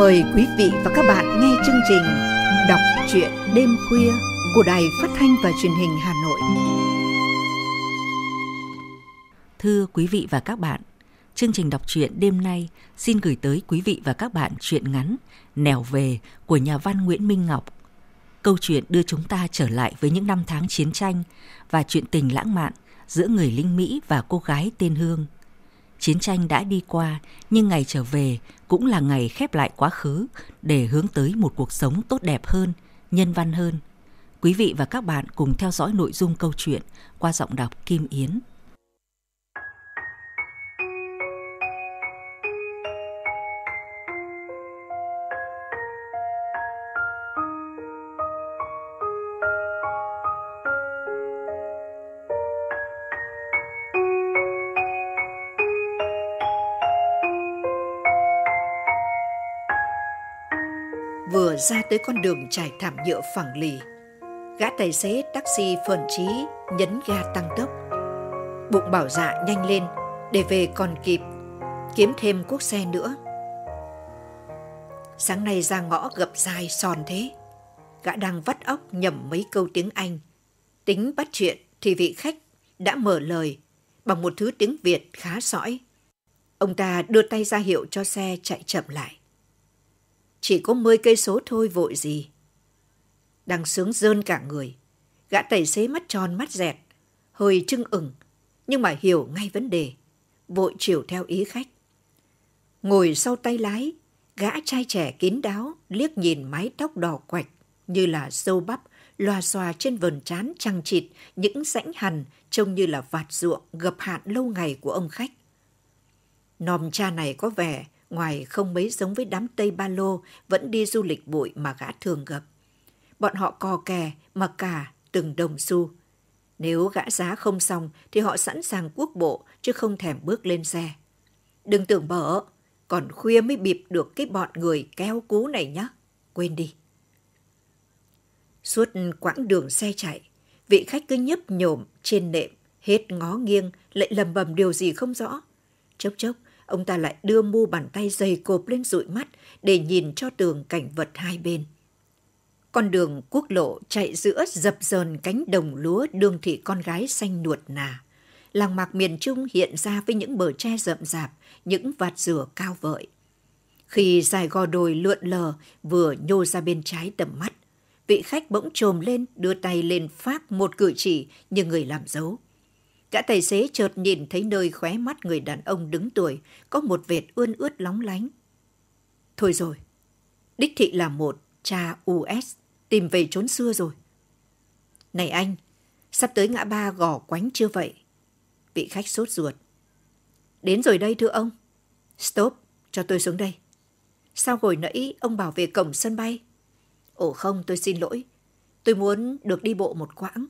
Mời quý vị và các bạn nghe chương trình Đọc truyện đêm khuya của Đài Phát thanh và Truyền hình Hà Nội. Thưa quý vị và các bạn, chương trình đọc truyện đêm nay xin gửi tới quý vị và các bạn truyện ngắn Nẻo về của nhà văn Nguyễn Minh Ngọc. Câu chuyện đưa chúng ta trở lại với những năm tháng chiến tranh và chuyện tình lãng mạn giữa người lính Mỹ và cô gái tên Hương. Chiến tranh đã đi qua, nhưng ngày trở về, cũng là ngày khép lại quá khứ để hướng tới một cuộc sống tốt đẹp hơn, nhân văn hơn. Quý vị và các bạn cùng theo dõi nội dung câu chuyện qua giọng đọc Kim Yến. vừa ra tới con đường trải thảm nhựa phẳng lì gã tài xế taxi phờn trí nhấn ga tăng tốc bụng bảo dạ nhanh lên để về còn kịp kiếm thêm cuốc xe nữa sáng nay ra ngõ gập dài sòn thế gã đang vắt óc nhầm mấy câu tiếng anh tính bắt chuyện thì vị khách đã mở lời bằng một thứ tiếng việt khá sõi ông ta đưa tay ra hiệu cho xe chạy chậm lại chỉ có 10 cây số thôi vội gì. đang sướng rơn cả người, gã tài xế mắt tròn mắt dẹt, hơi trưng ửng, nhưng mà hiểu ngay vấn đề, vội chiều theo ý khách. Ngồi sau tay lái, gã trai trẻ kín đáo liếc nhìn mái tóc đỏ quạch như là sâu bắp loa xòa trên vườn trán trăng trịt những rãnh hằn trông như là vạt ruộng gập hạn lâu ngày của ông khách. Nòm cha này có vẻ ngoài không mấy giống với đám Tây Ba Lô vẫn đi du lịch bụi mà gã thường gặp. Bọn họ cò kè mà cả từng đồng xu. Nếu gã giá không xong thì họ sẵn sàng quốc bộ chứ không thèm bước lên xe. Đừng tưởng bở, còn khuya mới bịp được cái bọn người keo cú này nhá. Quên đi. Suốt quãng đường xe chạy, vị khách cứ nhấp nhổm trên nệm, hết ngó nghiêng, lại lầm bầm điều gì không rõ. Chốc chốc, ông ta lại đưa mu bàn tay dày cộp lên dụi mắt để nhìn cho tường cảnh vật hai bên. Con đường quốc lộ chạy giữa dập dờn cánh đồng lúa đường thị con gái xanh nuột nà. Làng mạc miền Trung hiện ra với những bờ tre rậm rạp, những vạt dừa cao vợi. Khi dài gò đồi lượn lờ vừa nhô ra bên trái tầm mắt, vị khách bỗng trồm lên đưa tay lên phát một cử chỉ như người làm dấu Gã tài xế chợt nhìn thấy nơi khóe mắt người đàn ông đứng tuổi, có một vệt ươn ướt lóng lánh. Thôi rồi, đích thị là một cha US, tìm về chốn xưa rồi. Này anh, sắp tới ngã ba gò quánh chưa vậy? Vị khách sốt ruột. Đến rồi đây thưa ông. Stop, cho tôi xuống đây. Sao hồi nãy ông bảo về cổng sân bay? Ồ không, tôi xin lỗi. Tôi muốn được đi bộ một quãng.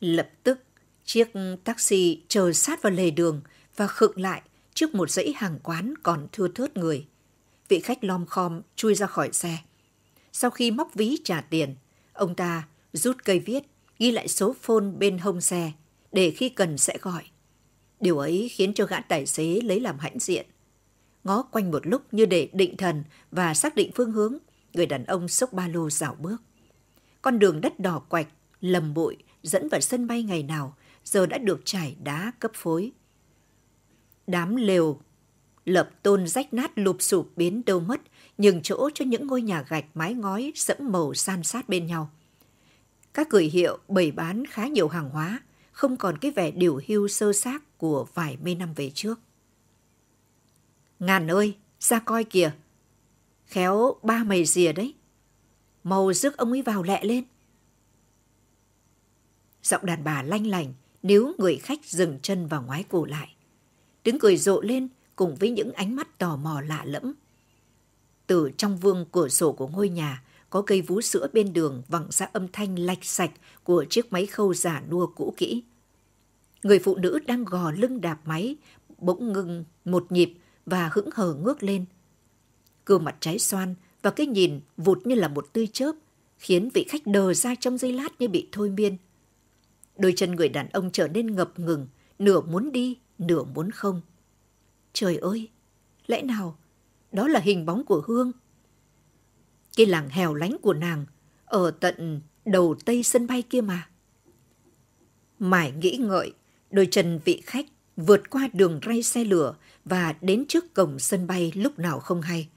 Lập tức Chiếc taxi chờ sát vào lề đường và khựng lại trước một dãy hàng quán còn thưa thớt người. Vị khách lom khom chui ra khỏi xe. Sau khi móc ví trả tiền, ông ta rút cây viết, ghi lại số phone bên hông xe để khi cần sẽ gọi. Điều ấy khiến cho gã tài xế lấy làm hãnh diện. Ngó quanh một lúc như để định thần và xác định phương hướng, người đàn ông xốc ba lô dạo bước. Con đường đất đỏ quạch, lầm bụi dẫn vào sân bay ngày nào giờ đã được trải đá cấp phối. Đám lều, lập tôn rách nát lụp sụp biến đâu mất, nhường chỗ cho những ngôi nhà gạch mái ngói sẫm màu san sát bên nhau. Các cửa hiệu bày bán khá nhiều hàng hóa, không còn cái vẻ điều hưu sơ xác của vài mươi năm về trước. Ngàn ơi, ra coi kìa. Khéo ba mày rìa đấy. Màu rước ông ấy vào lẹ lên. Giọng đàn bà lanh lành, nếu người khách dừng chân và ngoái cổ lại. Tiếng cười rộ lên cùng với những ánh mắt tò mò lạ lẫm. Từ trong vương cửa sổ của ngôi nhà, có cây vú sữa bên đường vẳng ra âm thanh lạch sạch của chiếc máy khâu giả nua cũ kỹ. Người phụ nữ đang gò lưng đạp máy, bỗng ngừng một nhịp và hững hờ ngước lên. Gương mặt trái xoan và cái nhìn vụt như là một tươi chớp, khiến vị khách đờ ra trong giây lát như bị thôi miên – Đôi chân người đàn ông trở nên ngập ngừng, nửa muốn đi, nửa muốn không. Trời ơi, lẽ nào đó là hình bóng của Hương? Cái làng hẻo lánh của nàng ở tận đầu tây sân bay kia mà. Mải nghĩ ngợi, đôi chân vị khách vượt qua đường ray xe lửa và đến trước cổng sân bay lúc nào không hay.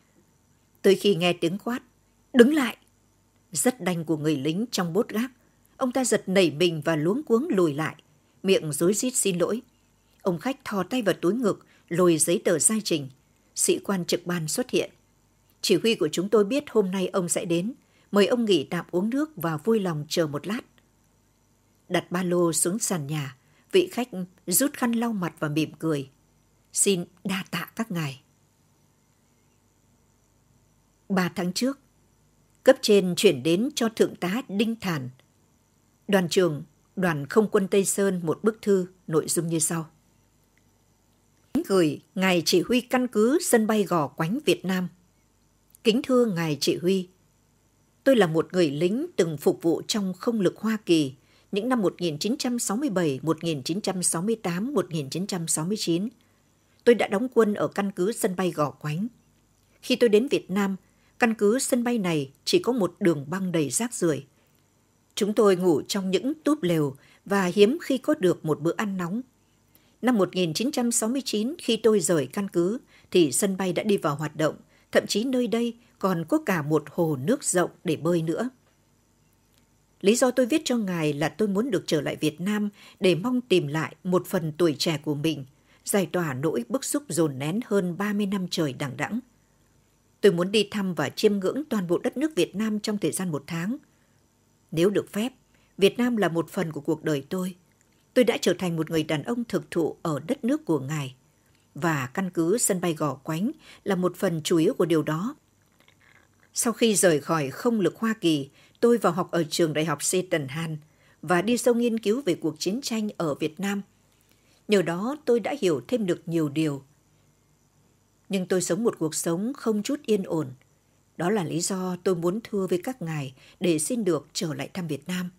Tới khi nghe tiếng quát, đứng lại, rất đanh của người lính trong bốt gác Ông ta giật nảy mình và luống cuống lùi lại, miệng rối rít xin lỗi. Ông khách thò tay vào túi ngực, lôi giấy tờ sai trình. Sĩ quan trực ban xuất hiện. Chỉ huy của chúng tôi biết hôm nay ông sẽ đến, mời ông nghỉ tạm uống nước và vui lòng chờ một lát. Đặt ba lô xuống sàn nhà, vị khách rút khăn lau mặt và mỉm cười. Xin đa tạ các ngài. Ba tháng trước, cấp trên chuyển đến cho Thượng tá Đinh Thản đoàn trưởng đoàn không quân Tây Sơn một bức thư nội dung như sau. Kính gửi Ngài Chỉ huy căn cứ sân bay Gò Quánh Việt Nam. Kính thưa Ngài Chỉ huy, tôi là một người lính từng phục vụ trong không lực Hoa Kỳ những năm 1967, 1968, 1969. Tôi đã đóng quân ở căn cứ sân bay Gò Quánh. Khi tôi đến Việt Nam, căn cứ sân bay này chỉ có một đường băng đầy rác rưởi – Chúng tôi ngủ trong những túp lều và hiếm khi có được một bữa ăn nóng. Năm 1969 khi tôi rời căn cứ thì sân bay đã đi vào hoạt động, thậm chí nơi đây còn có cả một hồ nước rộng để bơi nữa. Lý do tôi viết cho ngài là tôi muốn được trở lại Việt Nam để mong tìm lại một phần tuổi trẻ của mình, giải tỏa nỗi bức xúc dồn nén hơn 30 năm trời đằng đẵng. Tôi muốn đi thăm và chiêm ngưỡng toàn bộ đất nước Việt Nam trong thời gian một tháng, nếu được phép, Việt Nam là một phần của cuộc đời tôi. Tôi đã trở thành một người đàn ông thực thụ ở đất nước của ngài. Và căn cứ sân bay Gò Quánh là một phần chủ yếu của điều đó. Sau khi rời khỏi không lực Hoa Kỳ, tôi vào học ở trường đại học Seton Han và đi sâu nghiên cứu về cuộc chiến tranh ở Việt Nam. Nhờ đó tôi đã hiểu thêm được nhiều điều. Nhưng tôi sống một cuộc sống không chút yên ổn – đó là lý do tôi muốn thưa với các ngài để xin được trở lại thăm Việt Nam.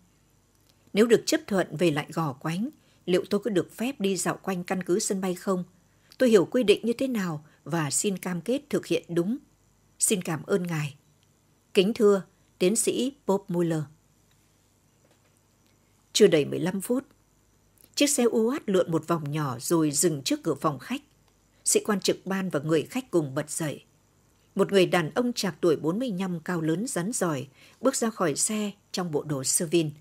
Nếu được chấp thuận về lại gò quánh, liệu tôi có được phép đi dạo quanh căn cứ sân bay không? Tôi hiểu quy định như thế nào và xin cam kết thực hiện đúng. Xin cảm ơn ngài. Kính thưa, tiến sĩ Bob Mueller. Chưa đầy 15 phút, chiếc xe u lượn một vòng nhỏ rồi dừng trước cửa phòng khách. Sĩ quan trực ban và người khách cùng bật dậy. Một người đàn ông trạc tuổi 45 cao lớn rắn giỏi bước ra khỏi xe trong bộ đồ sơ vin.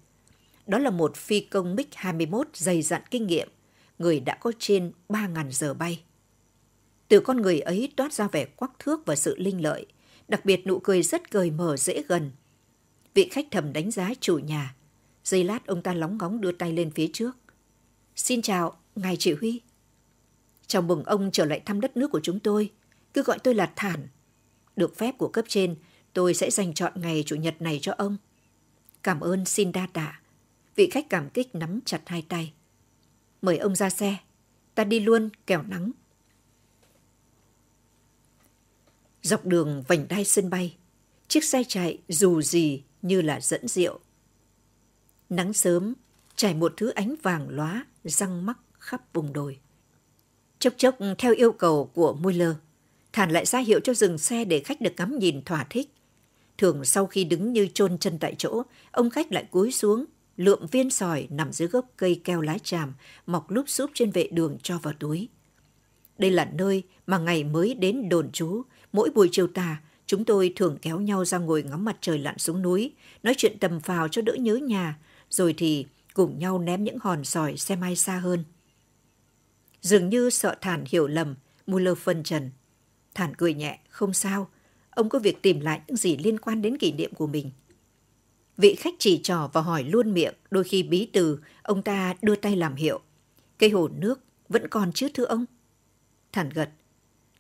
Đó là một phi công MiG-21 dày dặn kinh nghiệm, người đã có trên 3.000 giờ bay. Từ con người ấy toát ra vẻ quắc thước và sự linh lợi, đặc biệt nụ cười rất cười mở dễ gần. Vị khách thầm đánh giá chủ nhà. Giây lát ông ta lóng ngóng đưa tay lên phía trước. Xin chào, ngài chỉ huy. Chào mừng ông trở lại thăm đất nước của chúng tôi. Cứ gọi tôi là Thản, được phép của cấp trên, tôi sẽ dành chọn ngày Chủ nhật này cho ông. Cảm ơn xin đa tạ. Vị khách cảm kích nắm chặt hai tay. Mời ông ra xe. Ta đi luôn kẻo nắng. Dọc đường vành đai sân bay, chiếc xe chạy dù gì như là dẫn rượu. Nắng sớm, trải một thứ ánh vàng lóa, răng mắc khắp vùng đồi. Chốc chốc theo yêu cầu của Muller, Thản lại ra hiệu cho dừng xe để khách được ngắm nhìn thỏa thích. Thường sau khi đứng như chôn chân tại chỗ, ông khách lại cúi xuống, lượm viên sỏi nằm dưới gốc cây keo lá tràm, mọc lúp xúp trên vệ đường cho vào túi. Đây là nơi mà ngày mới đến đồn chú mỗi buổi chiều tà, chúng tôi thường kéo nhau ra ngồi ngắm mặt trời lặn xuống núi, nói chuyện tầm phào cho đỡ nhớ nhà, rồi thì cùng nhau ném những hòn sỏi xem ai xa hơn. Dường như sợ Thản hiểu lầm, Muller phân trần. Thản cười nhẹ, không sao. Ông có việc tìm lại những gì liên quan đến kỷ niệm của mình. Vị khách chỉ trò và hỏi luôn miệng, đôi khi bí từ, ông ta đưa tay làm hiệu. Cây hồ nước vẫn còn chứ thưa ông? Thản gật,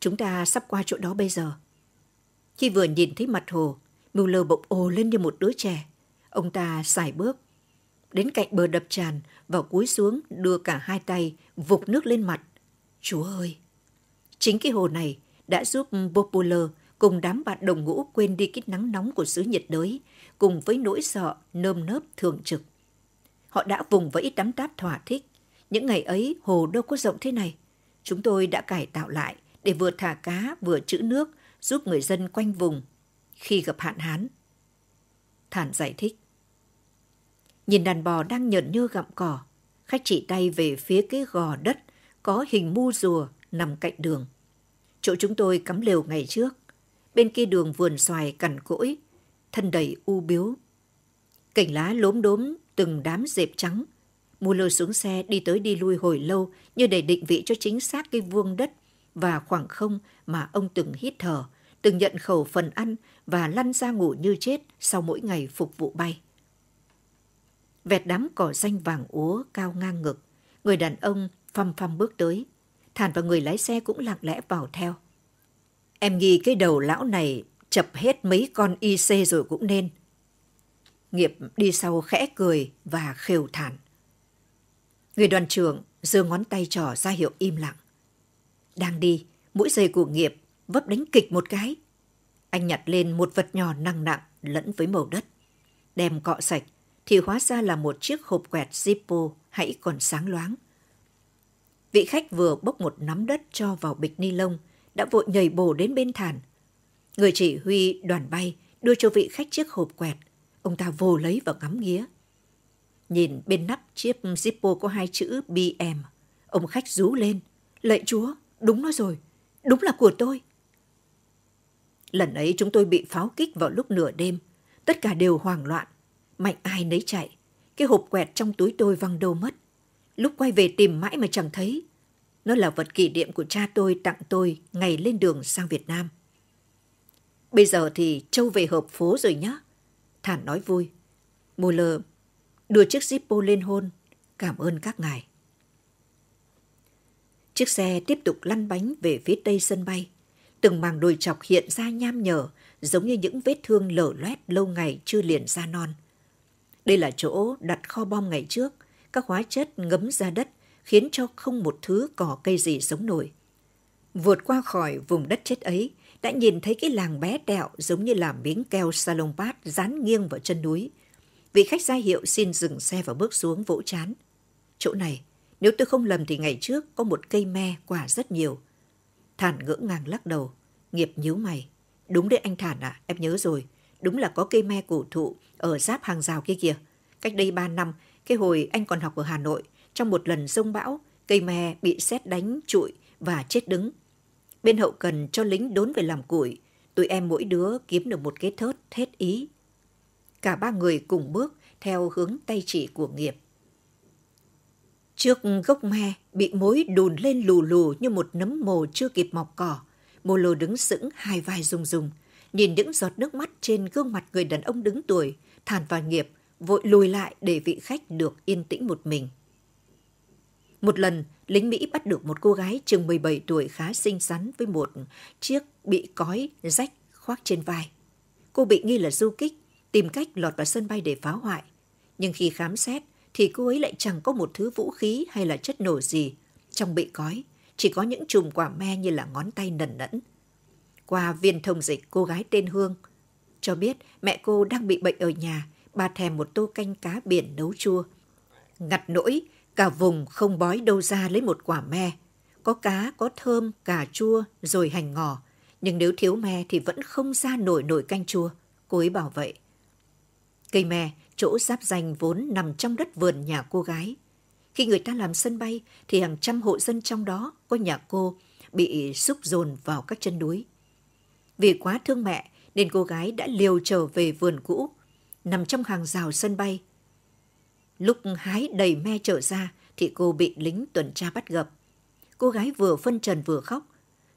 chúng ta sắp qua chỗ đó bây giờ. Khi vừa nhìn thấy mặt hồ, Muller bỗng ồ lên như một đứa trẻ. Ông ta xài bước, đến cạnh bờ đập tràn và cúi xuống đưa cả hai tay vụt nước lên mặt. Chúa ơi! Chính cái hồ này đã giúp Popular cùng đám bạn đồng ngũ quên đi cái nắng nóng của xứ nhiệt đới, cùng với nỗi sợ nơm nớp thường trực. Họ đã vùng vẫy đắm đáp thỏa thích. Những ngày ấy hồ đâu có rộng thế này. Chúng tôi đã cải tạo lại để vừa thả cá vừa trữ nước giúp người dân quanh vùng khi gặp hạn hán. Thản giải thích. Nhìn đàn bò đang nhợn như gặm cỏ, khách chỉ tay về phía cái gò đất có hình mu rùa nằm cạnh đường chỗ chúng tôi cắm lều ngày trước. Bên kia đường vườn xoài cằn cỗi, thân đầy u biếu. Cảnh lá lốm đốm từng đám dẹp trắng. Muller xuống xe đi tới đi lui hồi lâu như để định vị cho chính xác cái vuông đất và khoảng không mà ông từng hít thở, từng nhận khẩu phần ăn và lăn ra ngủ như chết sau mỗi ngày phục vụ bay. Vẹt đám cỏ xanh vàng úa cao ngang ngực, người đàn ông phăm phăm bước tới – Thản và người lái xe cũng lặng lẽ vào theo. Em nghi cái đầu lão này chập hết mấy con IC rồi cũng nên. Nghiệp đi sau khẽ cười và khều thản. Người đoàn trưởng giơ ngón tay trỏ ra hiệu im lặng. Đang đi, mũi giày của Nghiệp vấp đánh kịch một cái. Anh nhặt lên một vật nhỏ nặng nặng lẫn với màu đất. Đem cọ sạch thì hóa ra là một chiếc hộp quẹt Zippo hãy còn sáng loáng. Vị khách vừa bốc một nắm đất cho vào bịch ni lông, đã vội nhảy bổ đến bên thản. Người chỉ huy đoàn bay đưa cho vị khách chiếc hộp quẹt. Ông ta vồ lấy và ngắm nghía. Nhìn bên nắp chiếc Zippo có hai chữ BM. Ông khách rú lên. Lạy chúa, đúng nó rồi. Đúng là của tôi. Lần ấy chúng tôi bị pháo kích vào lúc nửa đêm. Tất cả đều hoảng loạn. Mạnh ai nấy chạy. Cái hộp quẹt trong túi tôi văng đâu mất lúc quay về tìm mãi mà chẳng thấy. Nó là vật kỷ niệm của cha tôi tặng tôi ngày lên đường sang Việt Nam. Bây giờ thì Châu về hợp phố rồi nhá. Thản nói vui. lờ đưa chiếc Zippo lên hôn. Cảm ơn các ngài. Chiếc xe tiếp tục lăn bánh về phía tây sân bay. Từng màng đồi chọc hiện ra nham nhở, giống như những vết thương lở loét lâu ngày chưa liền ra non. Đây là chỗ đặt kho bom ngày trước, các hóa chất ngấm ra đất khiến cho không một thứ cỏ cây gì sống nổi. Vượt qua khỏi vùng đất chết ấy, đã nhìn thấy cái làng bé tẹo giống như là miếng keo salon bát dán nghiêng vào chân núi. Vị khách ra hiệu xin dừng xe và bước xuống vỗ chán. Chỗ này, nếu tôi không lầm thì ngày trước có một cây me quả rất nhiều. Thản ngỡ ngàng lắc đầu, nghiệp nhíu mày. Đúng đấy anh Thản à, em nhớ rồi. Đúng là có cây me cổ thụ ở giáp hàng rào kia kìa. Cách đây ba năm, khi hồi anh còn học ở Hà Nội, trong một lần rông bão, cây me bị xét đánh, trụi và chết đứng. Bên hậu cần cho lính đốn về làm củi, tụi em mỗi đứa kiếm được một cái thớt hết ý. Cả ba người cùng bước theo hướng tay chỉ của nghiệp. Trước gốc me bị mối đùn lên lù lù như một nấm mồ chưa kịp mọc cỏ, Mô lô đứng sững hai vai rung rung, nhìn những giọt nước mắt trên gương mặt người đàn ông đứng tuổi, thản và nghiệp vội lùi lại để vị khách được yên tĩnh một mình. Một lần, lính Mỹ bắt được một cô gái chừng 17 tuổi khá xinh xắn với một chiếc bị cói rách khoác trên vai. Cô bị nghi là du kích, tìm cách lọt vào sân bay để phá hoại. Nhưng khi khám xét, thì cô ấy lại chẳng có một thứ vũ khí hay là chất nổ gì. Trong bị cói, chỉ có những chùm quả me như là ngón tay nần nẫn. Qua viên thông dịch cô gái tên Hương, cho biết mẹ cô đang bị bệnh ở nhà bà thèm một tô canh cá biển nấu chua. Ngặt nỗi, cả vùng không bói đâu ra lấy một quả me. Có cá, có thơm, cà chua, rồi hành ngò. Nhưng nếu thiếu me thì vẫn không ra nổi nổi canh chua. Cô ấy bảo vậy. Cây me, chỗ giáp danh vốn nằm trong đất vườn nhà cô gái. Khi người ta làm sân bay thì hàng trăm hộ dân trong đó có nhà cô bị xúc dồn vào các chân núi. Vì quá thương mẹ nên cô gái đã liều trở về vườn cũ nằm trong hàng rào sân bay. Lúc hái đầy me trở ra thì cô bị lính tuần tra bắt gặp. Cô gái vừa phân trần vừa khóc.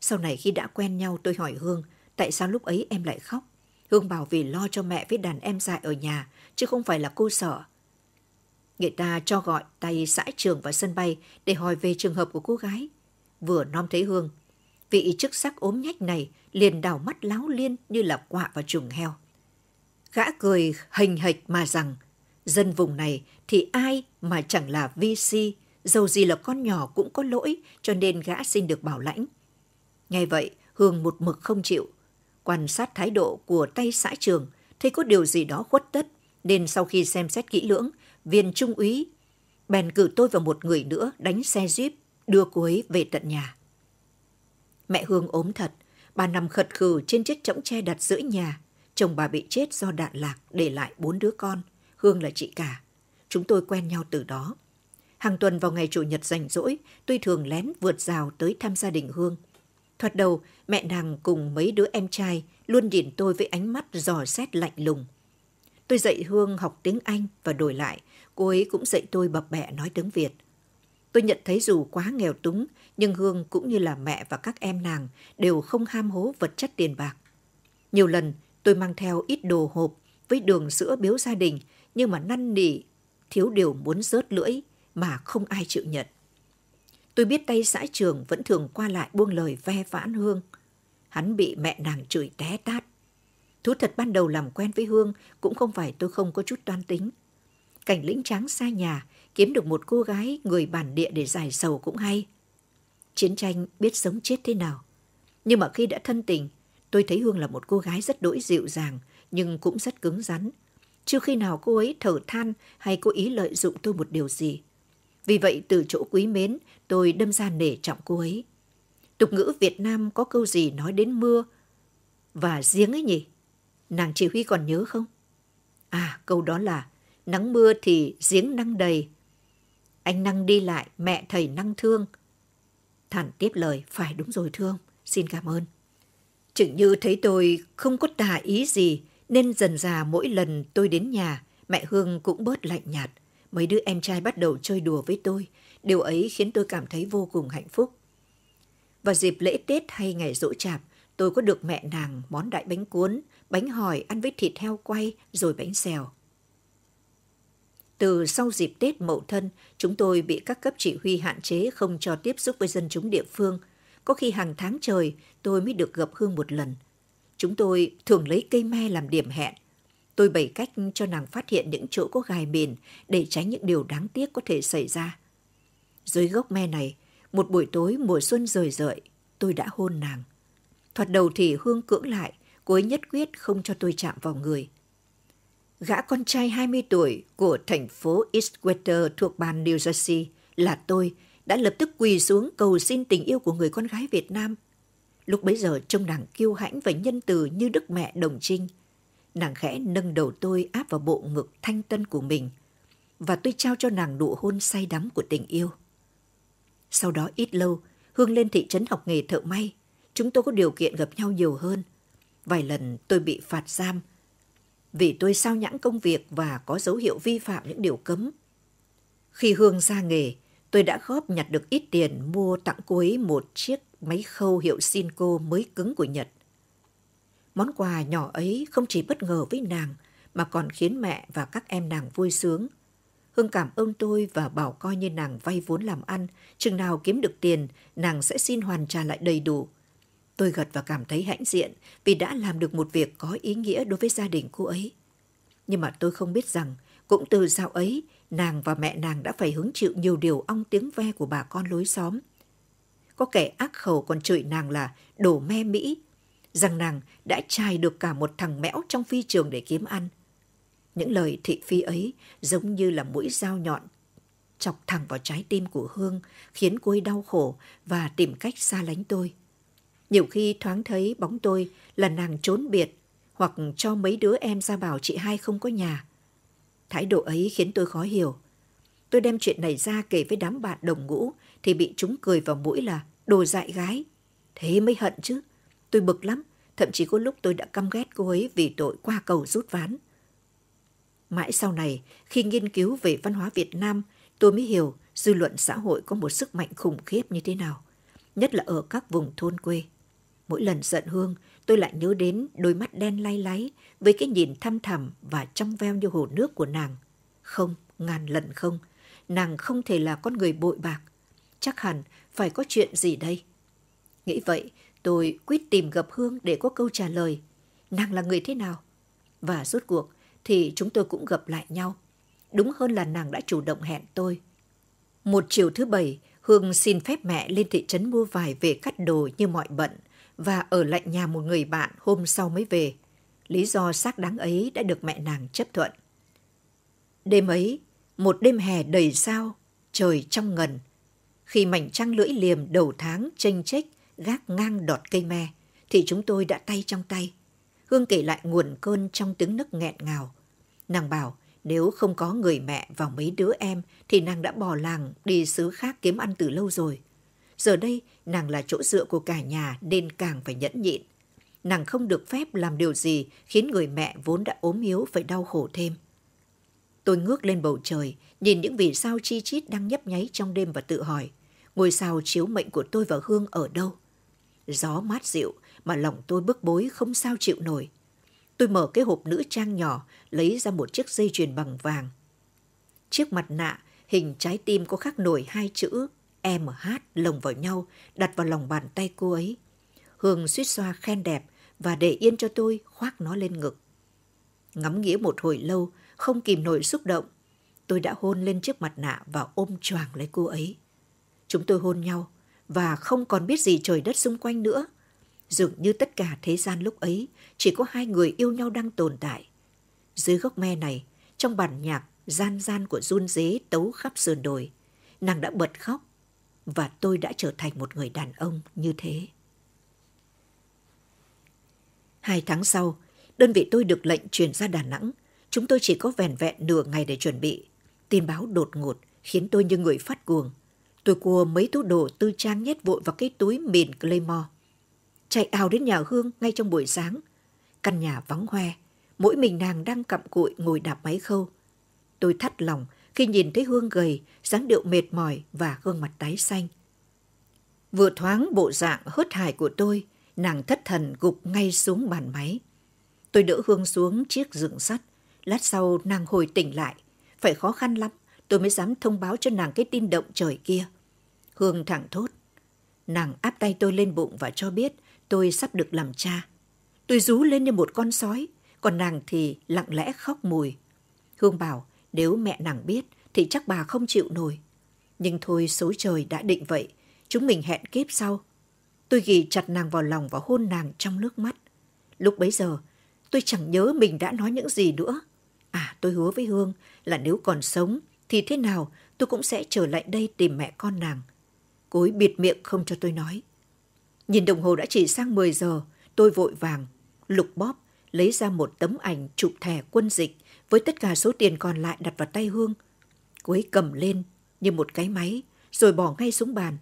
Sau này khi đã quen nhau tôi hỏi Hương tại sao lúc ấy em lại khóc. Hương bảo vì lo cho mẹ với đàn em dại ở nhà chứ không phải là cô sợ. Người ta cho gọi tay xã trường và sân bay để hỏi về trường hợp của cô gái. Vừa nom thấy Hương, vị chức sắc ốm nhách này liền đảo mắt láo liên như là quạ vào chuồng heo. Gã cười hình hệch mà rằng, dân vùng này thì ai mà chẳng là vi si, dầu gì là con nhỏ cũng có lỗi, cho nên gã xin được bảo lãnh. Nghe vậy, Hương một mực không chịu. Quan sát thái độ của tay xã trường, thấy có điều gì đó khuất tất, nên sau khi xem xét kỹ lưỡng, viên trung úy bèn cử tôi và một người nữa đánh xe jeep đưa cô ấy về tận nhà. Mẹ Hương ốm thật, bà nằm khật khừ trên chiếc chõng tre đặt giữa nhà. Chồng bà bị chết do đạn lạc để lại bốn đứa con. Hương là chị cả. Chúng tôi quen nhau từ đó. Hàng tuần vào ngày Chủ nhật rảnh rỗi, tôi thường lén vượt rào tới thăm gia đình Hương. Thoạt đầu, mẹ nàng cùng mấy đứa em trai luôn nhìn tôi với ánh mắt dò xét lạnh lùng. Tôi dạy Hương học tiếng Anh và đổi lại, cô ấy cũng dạy tôi bập bẹ nói tiếng Việt. Tôi nhận thấy dù quá nghèo túng, nhưng Hương cũng như là mẹ và các em nàng đều không ham hố vật chất tiền bạc. Nhiều lần, Tôi mang theo ít đồ hộp với đường sữa biếu gia đình nhưng mà năn nỉ, thiếu điều muốn rớt lưỡi mà không ai chịu nhận. Tôi biết tay xã trường vẫn thường qua lại buông lời ve vãn Hương. Hắn bị mẹ nàng chửi té tát. Thú thật ban đầu làm quen với Hương cũng không phải tôi không có chút toan tính. Cảnh lĩnh tráng xa nhà, kiếm được một cô gái người bản địa để giải sầu cũng hay. Chiến tranh biết sống chết thế nào. Nhưng mà khi đã thân tình, Tôi thấy Hương là một cô gái rất đỗi dịu dàng, nhưng cũng rất cứng rắn. Chưa khi nào cô ấy thở than hay cố ý lợi dụng tôi một điều gì. Vì vậy từ chỗ quý mến, tôi đâm ra nể trọng cô ấy. Tục ngữ Việt Nam có câu gì nói đến mưa và giếng ấy nhỉ? Nàng chỉ huy còn nhớ không? À, câu đó là nắng mưa thì giếng năng đầy. Anh năng đi lại, mẹ thầy năng thương. Thản tiếp lời, phải đúng rồi thương, xin cảm ơn. Chừng như thấy tôi không có tà ý gì, nên dần dà mỗi lần tôi đến nhà, mẹ Hương cũng bớt lạnh nhạt. Mấy đứa em trai bắt đầu chơi đùa với tôi. Điều ấy khiến tôi cảm thấy vô cùng hạnh phúc. Vào dịp lễ Tết hay ngày rỗ chạp, tôi có được mẹ nàng món đại bánh cuốn, bánh hỏi ăn với thịt heo quay rồi bánh xèo. Từ sau dịp Tết Mậu Thân, chúng tôi bị các cấp chỉ huy hạn chế không cho tiếp xúc với dân chúng địa phương – có khi hàng tháng trời tôi mới được gặp Hương một lần. Chúng tôi thường lấy cây me làm điểm hẹn. Tôi bày cách cho nàng phát hiện những chỗ có gai mìn để tránh những điều đáng tiếc có thể xảy ra. Dưới gốc me này, một buổi tối mùa xuân rời rợi, tôi đã hôn nàng. Thoạt đầu thì Hương cưỡng lại, cô ấy nhất quyết không cho tôi chạm vào người. Gã con trai 20 tuổi của thành phố Eastwater thuộc bang New Jersey là tôi đã lập tức quỳ xuống cầu xin tình yêu của người con gái Việt Nam. Lúc bấy giờ trông nàng kiêu hãnh và nhân từ như đức mẹ đồng trinh. Nàng khẽ nâng đầu tôi áp vào bộ ngực thanh tân của mình và tôi trao cho nàng nụ hôn say đắm của tình yêu. Sau đó ít lâu, Hương lên thị trấn học nghề thợ may. Chúng tôi có điều kiện gặp nhau nhiều hơn. Vài lần tôi bị phạt giam vì tôi sao nhãng công việc và có dấu hiệu vi phạm những điều cấm. Khi Hương ra nghề, tôi đã góp nhặt được ít tiền mua tặng cô ấy một chiếc máy khâu hiệu Sinco mới cứng của Nhật. Món quà nhỏ ấy không chỉ bất ngờ với nàng mà còn khiến mẹ và các em nàng vui sướng. Hương cảm ơn tôi và bảo coi như nàng vay vốn làm ăn, chừng nào kiếm được tiền, nàng sẽ xin hoàn trả lại đầy đủ. Tôi gật và cảm thấy hãnh diện vì đã làm được một việc có ý nghĩa đối với gia đình cô ấy. Nhưng mà tôi không biết rằng, cũng từ sau ấy, nàng và mẹ nàng đã phải hứng chịu nhiều điều ong tiếng ve của bà con lối xóm. Có kẻ ác khẩu còn chửi nàng là đổ me Mỹ, rằng nàng đã trai được cả một thằng mẽo trong phi trường để kiếm ăn. Những lời thị phi ấy giống như là mũi dao nhọn chọc thẳng vào trái tim của Hương, khiến cô ấy đau khổ và tìm cách xa lánh tôi. Nhiều khi thoáng thấy bóng tôi là nàng trốn biệt hoặc cho mấy đứa em ra bảo chị hai không có nhà. Thái độ ấy khiến tôi khó hiểu. Tôi đem chuyện này ra kể với đám bạn đồng ngũ thì bị chúng cười vào mũi là đồ dại gái. Thế mới hận chứ. Tôi bực lắm, thậm chí có lúc tôi đã căm ghét cô ấy vì tội qua cầu rút ván. Mãi sau này, khi nghiên cứu về văn hóa Việt Nam, tôi mới hiểu dư luận xã hội có một sức mạnh khủng khiếp như thế nào, nhất là ở các vùng thôn quê. Mỗi lần giận Hương, tôi lại nhớ đến đôi mắt đen lay láy với cái nhìn thăm thẳm và trong veo như hồ nước của nàng. Không, ngàn lần không, nàng không thể là con người bội bạc. Chắc hẳn phải có chuyện gì đây. Nghĩ vậy, tôi quyết tìm gặp Hương để có câu trả lời. Nàng là người thế nào? Và rốt cuộc thì chúng tôi cũng gặp lại nhau. Đúng hơn là nàng đã chủ động hẹn tôi. Một chiều thứ bảy, Hương xin phép mẹ lên thị trấn mua vải về cắt đồ như mọi bận – và ở lại nhà một người bạn hôm sau mới về. Lý do xác đáng ấy đã được mẹ nàng chấp thuận. Đêm ấy, một đêm hè đầy sao, trời trong ngần. Khi mảnh trăng lưỡi liềm đầu tháng chênh chếch gác ngang đọt cây me, thì chúng tôi đã tay trong tay. Hương kể lại nguồn cơn trong tiếng nấc nghẹn ngào. Nàng bảo nếu không có người mẹ và mấy đứa em thì nàng đã bỏ làng đi xứ khác kiếm ăn từ lâu rồi. Giờ đây nàng là chỗ dựa của cả nhà nên càng phải nhẫn nhịn. Nàng không được phép làm điều gì khiến người mẹ vốn đã ốm yếu phải đau khổ thêm. Tôi ngước lên bầu trời, nhìn những vì sao chi chít đang nhấp nháy trong đêm và tự hỏi, ngôi sao chiếu mệnh của tôi và Hương ở đâu? Gió mát dịu mà lòng tôi bức bối không sao chịu nổi. Tôi mở cái hộp nữ trang nhỏ, lấy ra một chiếc dây chuyền bằng vàng. Chiếc mặt nạ, hình trái tim có khắc nổi hai chữ Em hát lồng vào nhau, đặt vào lòng bàn tay cô ấy. Hương suýt xoa khen đẹp và để yên cho tôi khoác nó lên ngực. Ngắm nghĩa một hồi lâu, không kìm nổi xúc động. Tôi đã hôn lên chiếc mặt nạ và ôm choàng lấy cô ấy. Chúng tôi hôn nhau và không còn biết gì trời đất xung quanh nữa. Dường như tất cả thế gian lúc ấy chỉ có hai người yêu nhau đang tồn tại. Dưới gốc me này, trong bản nhạc gian gian của run dế tấu khắp sườn đồi, nàng đã bật khóc và tôi đã trở thành một người đàn ông như thế. Hai tháng sau, đơn vị tôi được lệnh chuyển ra Đà Nẵng. Chúng tôi chỉ có vẻn vẹn nửa ngày để chuẩn bị. Tin báo đột ngột khiến tôi như người phát cuồng. Tôi cua mấy túi đồ tư trang nhét vội vào cái túi mìn Claymore. Chạy ào đến nhà Hương ngay trong buổi sáng. Căn nhà vắng hoe, mỗi mình nàng đang cặm cụi ngồi đạp máy khâu. Tôi thắt lòng, khi nhìn thấy Hương gầy, dáng điệu mệt mỏi và gương mặt tái xanh. Vừa thoáng bộ dạng hớt hải của tôi, nàng thất thần gục ngay xuống bàn máy. Tôi đỡ Hương xuống chiếc giường sắt, lát sau nàng hồi tỉnh lại. Phải khó khăn lắm, tôi mới dám thông báo cho nàng cái tin động trời kia. Hương thẳng thốt. Nàng áp tay tôi lên bụng và cho biết tôi sắp được làm cha. Tôi rú lên như một con sói, còn nàng thì lặng lẽ khóc mùi. Hương bảo, nếu mẹ nàng biết thì chắc bà không chịu nổi. Nhưng thôi số trời đã định vậy, chúng mình hẹn kiếp sau. Tôi ghi chặt nàng vào lòng và hôn nàng trong nước mắt. Lúc bấy giờ, tôi chẳng nhớ mình đã nói những gì nữa. À, tôi hứa với Hương là nếu còn sống thì thế nào tôi cũng sẽ trở lại đây tìm mẹ con nàng. cối ấy bịt miệng không cho tôi nói. Nhìn đồng hồ đã chỉ sang 10 giờ, tôi vội vàng, lục bóp, lấy ra một tấm ảnh chụp thẻ quân dịch với tất cả số tiền còn lại đặt vào tay Hương. Cô ấy cầm lên như một cái máy rồi bỏ ngay xuống bàn.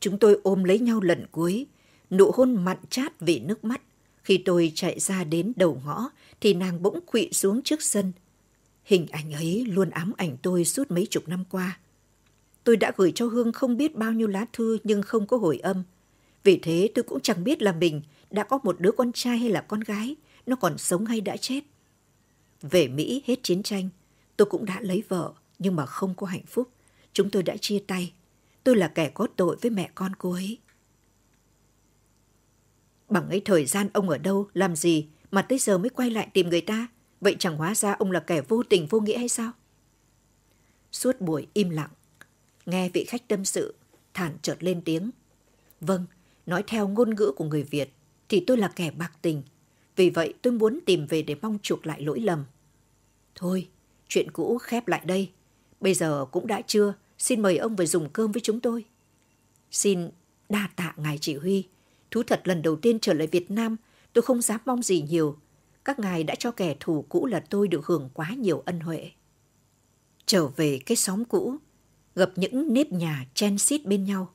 Chúng tôi ôm lấy nhau lần cuối, nụ hôn mặn chát vì nước mắt. Khi tôi chạy ra đến đầu ngõ thì nàng bỗng quỵ xuống trước sân. Hình ảnh ấy luôn ám ảnh tôi suốt mấy chục năm qua. Tôi đã gửi cho Hương không biết bao nhiêu lá thư nhưng không có hồi âm. Vì thế tôi cũng chẳng biết là mình đã có một đứa con trai hay là con gái, nó còn sống hay đã chết. Về Mỹ hết chiến tranh, tôi cũng đã lấy vợ nhưng mà không có hạnh phúc. Chúng tôi đã chia tay. Tôi là kẻ có tội với mẹ con cô ấy. Bằng ấy thời gian ông ở đâu, làm gì mà tới giờ mới quay lại tìm người ta? Vậy chẳng hóa ra ông là kẻ vô tình vô nghĩa hay sao? Suốt buổi im lặng, nghe vị khách tâm sự, thản chợt lên tiếng. Vâng, nói theo ngôn ngữ của người Việt thì tôi là kẻ bạc tình. Vì vậy tôi muốn tìm về để mong chuộc lại lỗi lầm. Thôi, chuyện cũ khép lại đây. Bây giờ cũng đã trưa, xin mời ông về dùng cơm với chúng tôi. Xin đa tạ ngài chỉ huy. Thú thật lần đầu tiên trở lại Việt Nam, tôi không dám mong gì nhiều. Các ngài đã cho kẻ thù cũ là tôi được hưởng quá nhiều ân huệ. Trở về cái xóm cũ, gặp những nếp nhà chen xít bên nhau.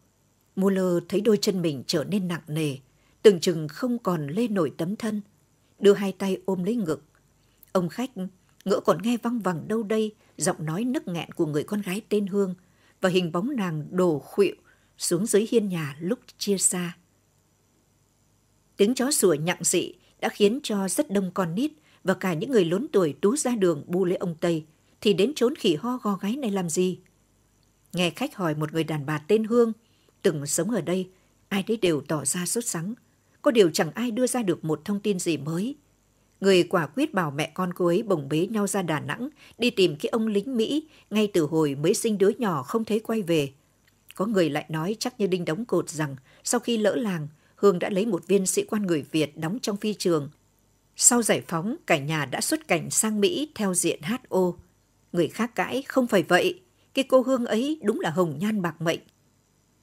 Muller thấy đôi chân mình trở nên nặng nề, từng chừng không còn lê nổi tấm thân. Đưa hai tay ôm lấy ngực. Ông khách ngỡ còn nghe văng vẳng đâu đây giọng nói nức nghẹn của người con gái tên Hương và hình bóng nàng đổ khuỵu xuống dưới hiên nhà lúc chia xa. Tiếng chó sủa nhặng dị đã khiến cho rất đông con nít và cả những người lớn tuổi tú ra đường bu lấy ông Tây thì đến trốn khỉ ho go gái này làm gì? Nghe khách hỏi một người đàn bà tên Hương, từng sống ở đây, ai đấy đều tỏ ra sốt sắng. Có điều chẳng ai đưa ra được một thông tin gì mới người quả quyết bảo mẹ con cô ấy bồng bế nhau ra Đà Nẵng, đi tìm cái ông lính Mỹ, ngay từ hồi mới sinh đứa nhỏ không thấy quay về. Có người lại nói chắc như đinh đóng cột rằng, sau khi lỡ làng, Hương đã lấy một viên sĩ quan người Việt đóng trong phi trường. Sau giải phóng, cả nhà đã xuất cảnh sang Mỹ theo diện HO. Người khác cãi, không phải vậy. Cái cô Hương ấy đúng là hồng nhan bạc mệnh.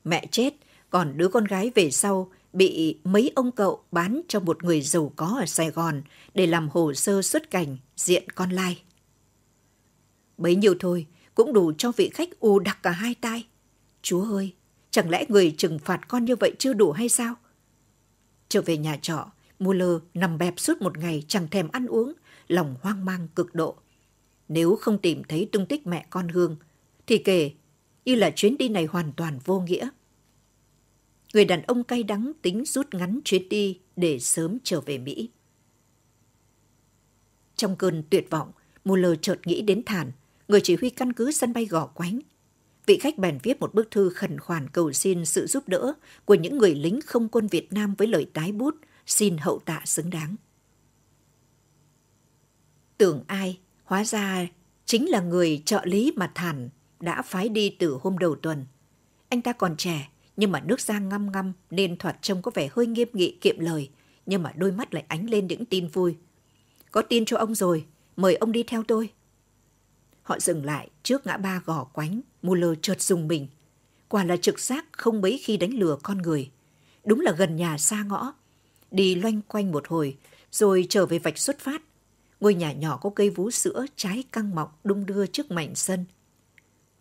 Mẹ chết, còn đứa con gái về sau bị mấy ông cậu bán cho một người giàu có ở Sài Gòn để làm hồ sơ xuất cảnh diện con lai. Bấy nhiêu thôi cũng đủ cho vị khách u đặc cả hai tai Chúa ơi, chẳng lẽ người trừng phạt con như vậy chưa đủ hay sao? Trở về nhà trọ, Muller nằm bẹp suốt một ngày chẳng thèm ăn uống, lòng hoang mang cực độ. Nếu không tìm thấy tung tích mẹ con Hương, thì kể như là chuyến đi này hoàn toàn vô nghĩa người đàn ông cay đắng tính rút ngắn chuyến đi để sớm trở về Mỹ. Trong cơn tuyệt vọng, Muller chợt nghĩ đến Thản, người chỉ huy căn cứ sân bay gò quánh. Vị khách bèn viết một bức thư khẩn khoản cầu xin sự giúp đỡ của những người lính không quân Việt Nam với lời tái bút, xin hậu tạ xứng đáng. Tưởng ai, hóa ra chính là người trợ lý mà Thản đã phái đi từ hôm đầu tuần. Anh ta còn trẻ, nhưng mà nước da ngăm ngăm nên thoạt trông có vẻ hơi nghiêm nghị kiệm lời, nhưng mà đôi mắt lại ánh lên những tin vui. Có tin cho ông rồi, mời ông đi theo tôi. Họ dừng lại trước ngã ba gò quánh, Muller chợt dùng mình. Quả là trực giác không mấy khi đánh lừa con người. Đúng là gần nhà xa ngõ. Đi loanh quanh một hồi, rồi trở về vạch xuất phát. Ngôi nhà nhỏ có cây vú sữa trái căng mọc đung đưa trước mảnh sân.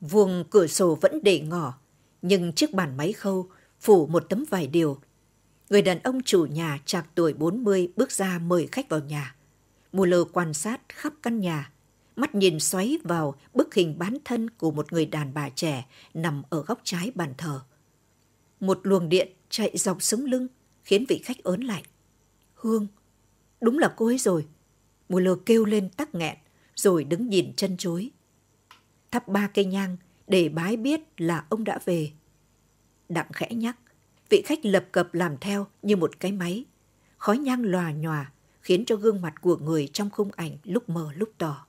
Vuông cửa sổ vẫn để ngỏ, nhưng chiếc bàn máy khâu phủ một tấm vải điều. Người đàn ông chủ nhà trạc tuổi 40 bước ra mời khách vào nhà. mùa Muller quan sát khắp căn nhà, mắt nhìn xoáy vào bức hình bán thân của một người đàn bà trẻ nằm ở góc trái bàn thờ. Một luồng điện chạy dọc sống lưng khiến vị khách ớn lạnh. Hương, đúng là cô ấy rồi. mùa Muller kêu lên tắc nghẹn rồi đứng nhìn chân chối. Thắp ba cây nhang, để bái biết là ông đã về. Đặng khẽ nhắc, vị khách lập cập làm theo như một cái máy. Khói nhang lòa nhòa, khiến cho gương mặt của người trong khung ảnh lúc mờ lúc tỏ.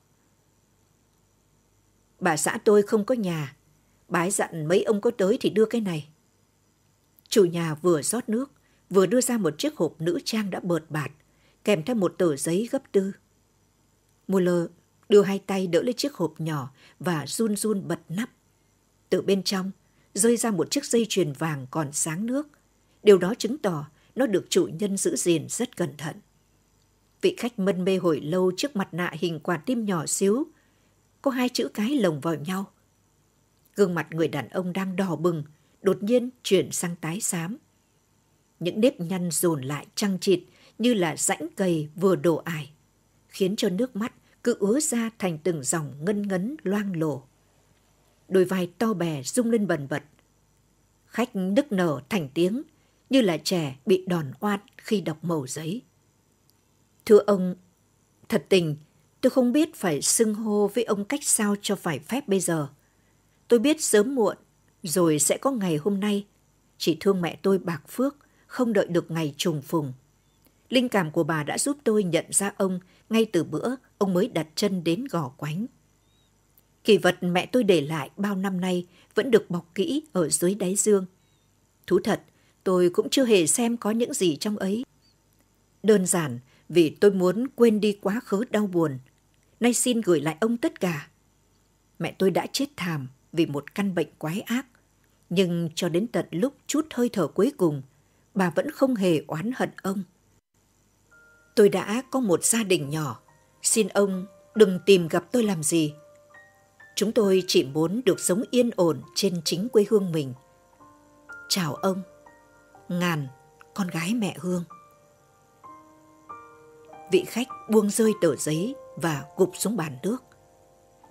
Bà xã tôi không có nhà, bái dặn mấy ông có tới thì đưa cái này. Chủ nhà vừa rót nước, vừa đưa ra một chiếc hộp nữ trang đã bợt bạt, kèm theo một tờ giấy gấp tư. Muller đưa hai tay đỡ lấy chiếc hộp nhỏ và run run bật nắp. Từ bên trong, rơi ra một chiếc dây chuyền vàng còn sáng nước. Điều đó chứng tỏ nó được chủ nhân giữ gìn rất cẩn thận. Vị khách mân mê hồi lâu trước mặt nạ hình quả tim nhỏ xíu, có hai chữ cái lồng vào nhau. Gương mặt người đàn ông đang đỏ bừng, đột nhiên chuyển sang tái xám. Những nếp nhăn dồn lại trăng trịt như là rãnh cầy vừa đổ ải, khiến cho nước mắt cứ ứa ra thành từng dòng ngân ngấn loang lổ đôi vai to bè rung lên bần bật. Khách nức nở thành tiếng, như là trẻ bị đòn oan khi đọc màu giấy. Thưa ông, thật tình, tôi không biết phải xưng hô với ông cách sao cho phải phép bây giờ. Tôi biết sớm muộn, rồi sẽ có ngày hôm nay. Chỉ thương mẹ tôi bạc phước, không đợi được ngày trùng phùng. Linh cảm của bà đã giúp tôi nhận ra ông ngay từ bữa ông mới đặt chân đến gò quánh kỳ vật mẹ tôi để lại bao năm nay vẫn được bọc kỹ ở dưới đáy dương. Thú thật, tôi cũng chưa hề xem có những gì trong ấy. Đơn giản vì tôi muốn quên đi quá khứ đau buồn. Nay xin gửi lại ông tất cả. Mẹ tôi đã chết thảm vì một căn bệnh quái ác. Nhưng cho đến tận lúc chút hơi thở cuối cùng, bà vẫn không hề oán hận ông. Tôi đã có một gia đình nhỏ. Xin ông đừng tìm gặp tôi làm gì Chúng tôi chỉ muốn được sống yên ổn trên chính quê hương mình. Chào ông, Ngàn, con gái mẹ Hương. Vị khách buông rơi tờ giấy và gục xuống bàn nước.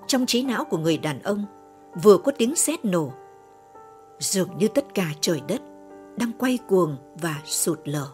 Trong trí não của người đàn ông vừa có tiếng sét nổ. Dường như tất cả trời đất đang quay cuồng và sụt lở.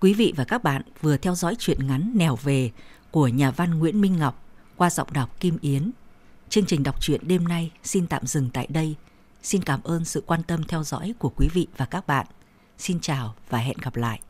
Quý vị và các bạn vừa theo dõi truyện ngắn Nẻo về của nhà văn Nguyễn Minh Ngọc qua giọng đọc Kim Yến. Chương trình đọc truyện đêm nay xin tạm dừng tại đây. Xin cảm ơn sự quan tâm theo dõi của quý vị và các bạn. Xin chào và hẹn gặp lại.